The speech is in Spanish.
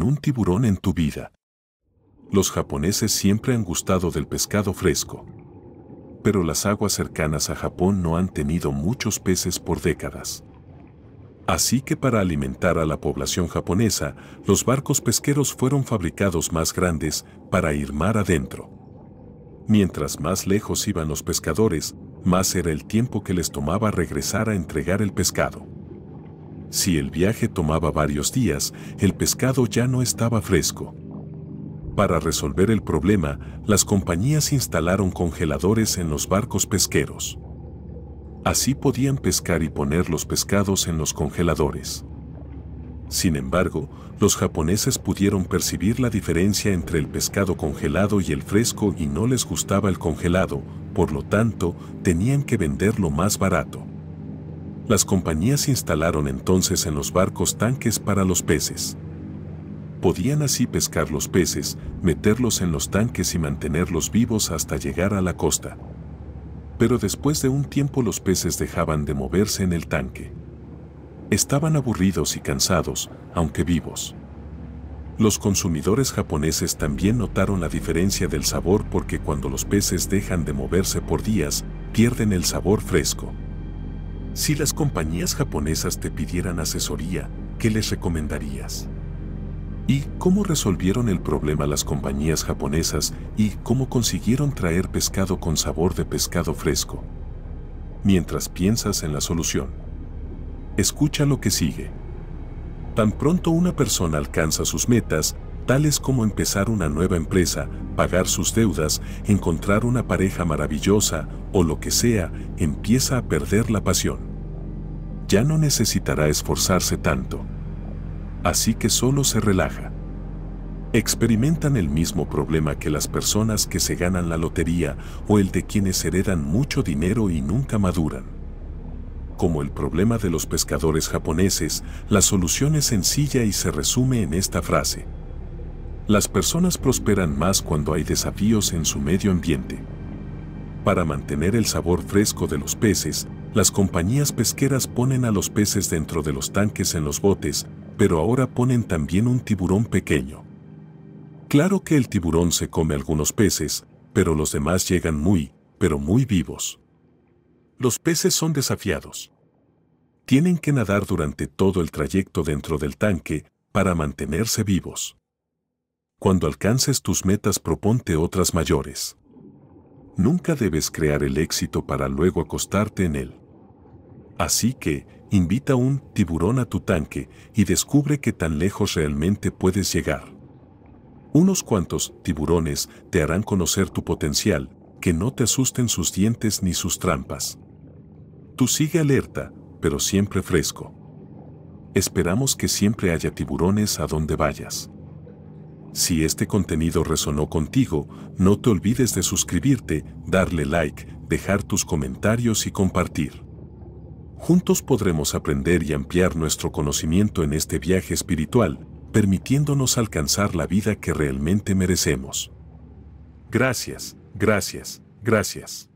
un tiburón en tu vida. Los japoneses siempre han gustado del pescado fresco. Pero las aguas cercanas a Japón no han tenido muchos peces por décadas. Así que para alimentar a la población japonesa, los barcos pesqueros fueron fabricados más grandes para ir mar adentro. Mientras más lejos iban los pescadores, más era el tiempo que les tomaba regresar a entregar el pescado. Si el viaje tomaba varios días, el pescado ya no estaba fresco. Para resolver el problema, las compañías instalaron congeladores en los barcos pesqueros. Así podían pescar y poner los pescados en los congeladores. Sin embargo, los japoneses pudieron percibir la diferencia entre el pescado congelado y el fresco y no les gustaba el congelado, por lo tanto, tenían que venderlo más barato las compañías instalaron entonces en los barcos tanques para los peces. Podían así pescar los peces, meterlos en los tanques y mantenerlos vivos hasta llegar a la costa. Pero después de un tiempo los peces dejaban de moverse en el tanque. Estaban aburridos y cansados, aunque vivos. Los consumidores japoneses también notaron la diferencia del sabor porque cuando los peces dejan de moverse por días, pierden el sabor fresco. Si las compañías japonesas te pidieran asesoría, ¿qué les recomendarías? ¿Y cómo resolvieron el problema las compañías japonesas y cómo consiguieron traer pescado con sabor de pescado fresco? Mientras piensas en la solución, escucha lo que sigue. Tan pronto una persona alcanza sus metas, tales como empezar una nueva empresa, pagar sus deudas, encontrar una pareja maravillosa o lo que sea, empieza a perder la pasión. Ya no necesitará esforzarse tanto. Así que solo se relaja. Experimentan el mismo problema que las personas que se ganan la lotería o el de quienes heredan mucho dinero y nunca maduran. Como el problema de los pescadores japoneses, la solución es sencilla y se resume en esta frase. Las personas prosperan más cuando hay desafíos en su medio ambiente. Para mantener el sabor fresco de los peces, las compañías pesqueras ponen a los peces dentro de los tanques en los botes, pero ahora ponen también un tiburón pequeño. Claro que el tiburón se come algunos peces, pero los demás llegan muy, pero muy vivos. Los peces son desafiados. Tienen que nadar durante todo el trayecto dentro del tanque para mantenerse vivos. Cuando alcances tus metas proponte otras mayores. Nunca debes crear el éxito para luego acostarte en él. Así que, invita un tiburón a tu tanque y descubre qué tan lejos realmente puedes llegar. Unos cuantos tiburones te harán conocer tu potencial, que no te asusten sus dientes ni sus trampas. Tú sigue alerta, pero siempre fresco. Esperamos que siempre haya tiburones a donde vayas. Si este contenido resonó contigo, no te olvides de suscribirte, darle like, dejar tus comentarios y compartir. Juntos podremos aprender y ampliar nuestro conocimiento en este viaje espiritual, permitiéndonos alcanzar la vida que realmente merecemos. Gracias, gracias, gracias.